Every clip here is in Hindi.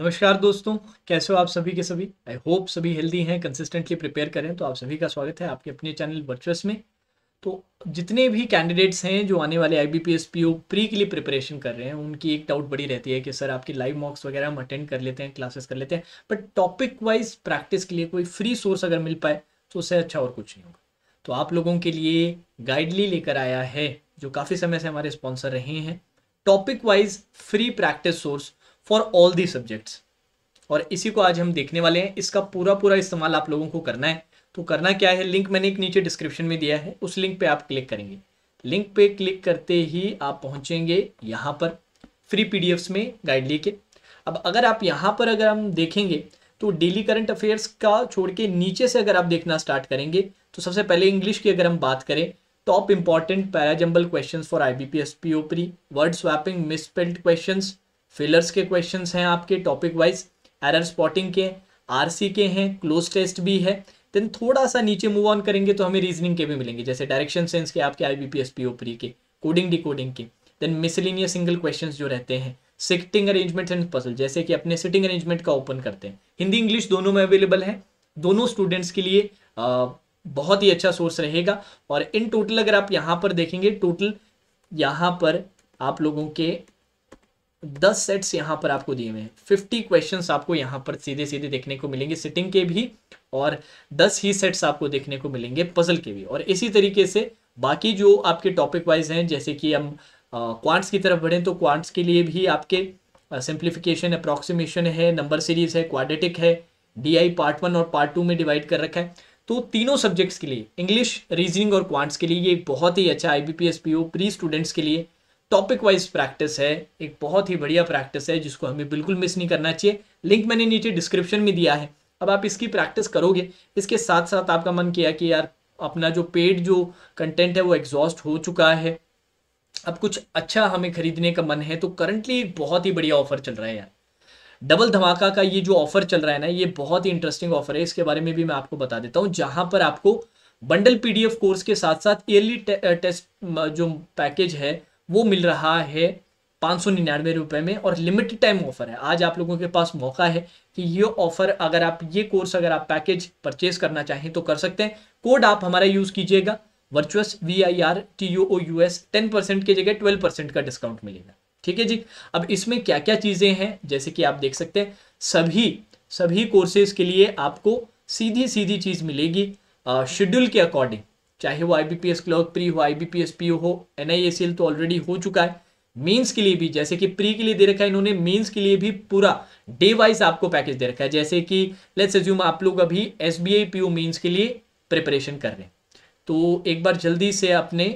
नमस्कार दोस्तों कैसे हो आप सभी के सभी आई होप सभी हेल्दी हैं कंसिस्टेंटली प्रिपेयर करें तो आप सभी का स्वागत है आपके अपने चैनल वर्चुअस में तो जितने भी कैंडिडेट्स हैं जो आने वाले आई बी ओ प्री के लिए प्रिपरेशन कर रहे हैं उनकी एक डाउट बड़ी रहती है कि सर आपकी लाइव मॉक्स वगैरह हम अटेंड कर लेते हैं क्लासेस कर लेते हैं बट टॉपिक वाइज प्रैक्टिस के लिए कोई फ्री सोर्स अगर मिल पाए तो उससे अच्छा और कुछ नहीं होगा तो आप लोगों के लिए गाइडली लेकर आया है जो काफ़ी समय से हमारे स्पॉन्सर रहे हैं topic wise free practice source for all the subjects और इसी को आज हम देखने वाले हैं इसका पूरा पूरा इस्तेमाल आप लोगों को करना है तो करना क्या है लिंक मैंने एक नीचे डिस्क्रिप्शन में दिया है उस लिंक पे आप क्लिक करेंगे लिंक पे क्लिक करते ही आप पहुंचेंगे यहाँ पर फ्री पी में गाइड लेके अब अगर आप यहाँ पर अगर हम देखेंगे तो डेली करंट अफेयर्स का छोड़ के नीचे से अगर आप देखना स्टार्ट करेंगे तो सबसे पहले इंग्लिश की अगर हम बात करें top important parajumble question for I B P S P O pre word swapping misspelled question fillers के क्वेश्चन हैं आपके टॉपिक वाइज एरर स्पॉटिंग के आरसी के हैं क्लोज टेस्ट भी है देन थोड़ा सा नीचे मूव ऑन करेंगे तो हमें रीजनिंग के भी मिलेंगे जैसे डायरेक्शन सेंस के आपके I B P S P O pre pre के कोडिंग डिकोडिंग के देन मिसलिनियस सिंगल क्वेश्चन जो रहते हैं सिटिंग अरेंजमेंट एंड पसल जैसे कि अपने सिटिंग अरेंजमेंट का ओपन करते हैं हिंदी इंग्लिश दोनों में अवेलेबल है दोनों स्टूडेंट्स के लिए आ, बहुत ही अच्छा सोर्स रहेगा और इन टोटल अगर आप यहाँ पर देखेंगे टोटल यहाँ पर आप लोगों के दस सेट्स यहाँ पर आपको दिए हुए हैं फिफ्टी क्वेश्चन आपको यहाँ पर सीधे सीधे देखने को मिलेंगे सिटिंग के भी और दस ही सेट्स आपको देखने को मिलेंगे पजल के भी और इसी तरीके से बाकी जो आपके टॉपिक वाइज हैं जैसे कि हम क्वांट्स की तरफ बढ़ें तो क्वांट्स के लिए भी आपके सिंप्लीफिकेशन अप्रॉक्सीमेशन है नंबर सीरीज है क्वाडेटिक है आई पार्ट वन और पार्ट टू में डिवाइड कर रखा है तो तीनों सब्जेक्ट्स के लिए इंग्लिश रीजनिंग और क्वांट्स के लिए ये बहुत ही अच्छा I B P S P O pre students के लिए टॉपिक वाइज प्रैक्टिस है एक बहुत ही बढ़िया प्रैक्टिस है जिसको हमें बिल्कुल मिस नहीं करना चाहिए लिंक मैंने नीचे डिस्क्रिप्शन में दिया है अब आप इसकी प्रैक्टिस करोगे इसके साथ साथ आपका मन किया कि यार अपना जो पेड जो कंटेंट है वो एग्जॉस्ट हो चुका है अब कुछ अच्छा हमें खरीदने का मन है तो करंटली एक बहुत ही बढ़िया ऑफर चल रहा है यार डबल धमाका का ये जो ऑफर चल रहा है ना ये बहुत ही इंटरेस्टिंग ऑफर है इसके बारे में भी मैं आपको बता देता हूँ जहाँ पर आपको बंडल पीडीएफ कोर्स के साथ साथ ईयरली टेस्ट जो पैकेज है वो मिल रहा है पाँच सौ निन्यानवे रुपये में और लिमिटेड टाइम ऑफर है आज आप लोगों के पास मौका है कि ये ऑफर अगर आप ये कोर्स अगर आप पैकेज परचेज करना चाहें तो कर सकते हैं कोड आप हमारा यूज़ कीजिएगा virtuous V I R T U O U S ten percent की जगह ट्वेल्व परसेंट का डिस्काउंट मिलेगा ठीक है जी अब इसमें क्या क्या चीज़ें हैं जैसे कि आप देख सकते हैं सभी सभी कोर्सेज के लिए आपको सीधी सीधी चीज़ मिलेगी शेड्यूल के अकॉर्डिंग चाहे वो I B P S clerk pre हो I B P S P हो N I A C L तो ऑलरेडी हो चुका है मीन्स के लिए भी जैसे कि प्री के लिए दे रखा है इन्होंने मीन्स के लिए भी पूरा डे वाइज आपको पैकेज दे रखा है जैसे कि लेट्स एज्यूम आप लोग अभी S B I P O mains के लिए प्रिपरेशन कर रहे हैं तो एक बार जल्दी से अपने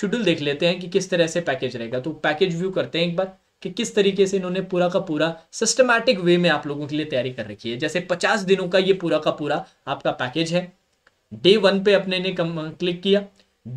शेड्यूल देख लेते हैं कि किस तरह से पैकेज रहेगा तो पैकेज व्यू करते हैं एक बार कि किस तरीके से इन्होंने पूरा का पूरा सिस्टमैटिक वे में आप लोगों के लिए तैयारी कर रखी है जैसे पचास दिनों का ये पूरा का पूरा आपका पैकेज है डे वन पे अपने ने कम क्लिक किया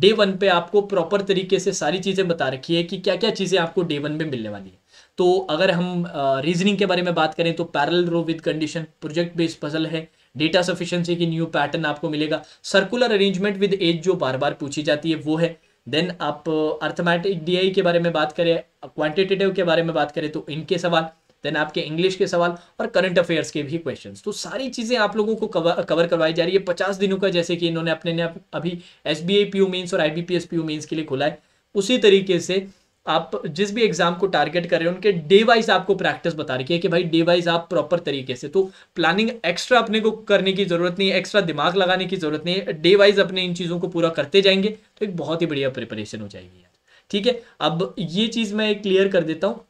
डे वन पे आपको प्रॉपर तरीके से सारी चीज़ें बता रखी है कि क्या क्या चीज़ें आपको डे वन में मिलने वाली है तो अगर हम रीजनिंग के बारे में बात करें तो parallel row with condition project based puzzle है डेटा सफिशियंसी की न्यू पैटर्न आपको मिलेगा सर्कुलर अरेंजमेंट विद एज जो बार बार पूछी जाती है वो है देन आप अर्थमैटिक डीआई के बारे में बात करें क्वांटिटेटिव के बारे में बात करें तो इनके सवाल देन आपके इंग्लिश के सवाल और करंट अफेयर्स के भी क्वेश्चन तो सारी चीज़ें आप लोगों को कवर कवर करवाई जा रही है पचास दिनों का जैसे कि इन्होंने अपने ने अभी एस बी आई मीन्स और I B P S mains के लिए खुला है उसी तरीके से आप जिस भी एग्जाम को टारगेट कर रहे हैं उनके डे वाइज आपको प्रैक्टिस बता रखी है कि भाई डे वाइज आप प्रॉपर तरीके से तो प्लानिंग एक्स्ट्रा अपने को करने की जरूरत नहीं एक्स्ट्रा दिमाग लगाने की जरूरत नहीं है डे वाइज अपने इन चीज़ों को पूरा करते जाएंगे तो एक बहुत ही बढ़िया प्रिपरेशन हो जाएगी ठीक है अब ये चीज़ मैं क्लियर कर देता हूँ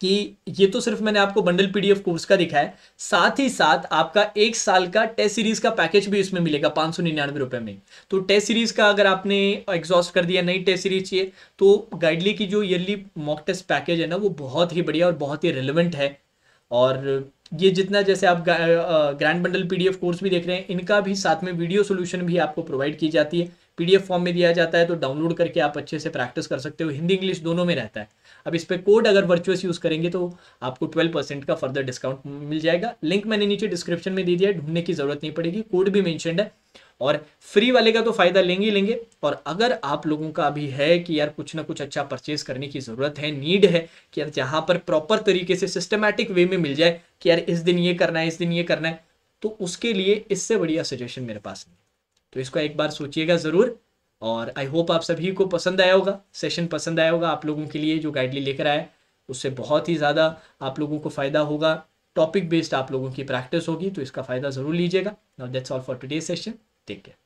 कि ये तो सिर्फ मैंने आपको बंडल पीडीएफ कोर्स का दिखा है साथ ही साथ आपका एक साल का टेस्ट सीरीज का पैकेज भी इसमें मिलेगा पाँच सौ निन्यानवे रुपये में तो टेस्ट सीरीज का अगर आपने एग्जॉस्ट कर दिया नई टेस्ट सीरीज चाहिए तो गाइडली की जो ईयरली मॉक टेस्ट पैकेज है ना वो बहुत ही बढ़िया और बहुत ही रेलिवेंट है और ये जितना जैसे आप ग्रैंड बंडल पीडीएफ कोर्स भी देख रहे हैं इनका भी साथ में वीडियो सोल्यूशन भी आपको प्रोवाइड की जाती है पीडीएफ फॉर्म में दिया जाता है तो डाउनलोड करके आप अच्छे से प्रैक्टिस कर सकते हो हिंदी इंग्लिश दोनों में रहता है अब इस पर कोड अगर वर्चुअस यूज़ करेंगे तो आपको ट्वेल्व परसेंट का फर्दर डिस्काउंट मिल जाएगा लिंक मैंने नीचे डिस्क्रिप्शन में दे दिया है ढूंढने की ज़रूरत नहीं पड़ेगी कोड भी मैंशनड है और फ्री वाले का तो फ़ायदा लेंगे लेंगे और अगर आप लोगों का अभी है कि यार कुछ ना कुछ अच्छा परचेज करने की ज़रूरत है नीड है कि यार जहाँ पर प्रॉपर तरीके से सिस्टमैटिक वे में मिल जाए कि यार इस दिन ये करना है इस दिन ये करना है तो उसके लिए इससे बढ़िया सजेशन मेरे पास नहीं तो इसको एक बार सोचिएगा ज़रूर और आई होप आप सभी को पसंद आया होगा सेशन पसंद आया होगा आप लोगों के लिए जो गाइडली लेकर आया उससे बहुत ही ज़्यादा आप लोगों को फ़ायदा होगा टॉपिक बेस्ड आप लोगों की प्रैक्टिस होगी तो इसका फ़ायदा ज़रूर लीजिएगा now that's all for today session take care